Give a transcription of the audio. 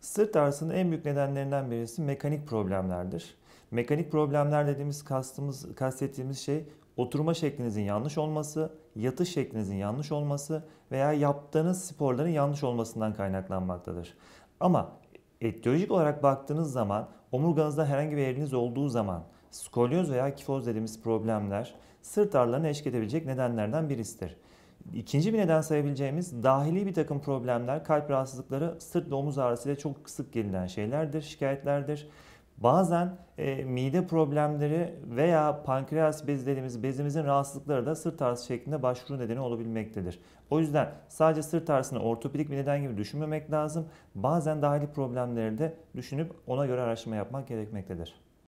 Sırt ağrısının en büyük nedenlerinden birisi mekanik problemlerdir. Mekanik problemler dediğimiz kastımız, kastettiğimiz şey oturma şeklinizin yanlış olması, yatış şeklinizin yanlış olması veya yaptığınız sporların yanlış olmasından kaynaklanmaktadır. Ama etiyolojik olarak baktığınız zaman omurganızda herhangi bir eğriniz olduğu zaman skolyoz veya kifoz dediğimiz problemler sırt ağrılarını eşlik nedenlerden birisidir. İkinci bir neden sayabileceğimiz dahili bir takım problemler, kalp rahatsızlıkları sırt ve omuz ile çok sık gelinen şeylerdir, şikayetlerdir. Bazen e, mide problemleri veya pankreas bezi dediğimiz bezimizin rahatsızlıkları da sırt ağrısı şeklinde başvuru nedeni olabilmektedir. O yüzden sadece sırt ağrısını ortopedik bir neden gibi düşünmemek lazım. Bazen dahili problemleri de düşünüp ona göre araştırma yapmak gerekmektedir.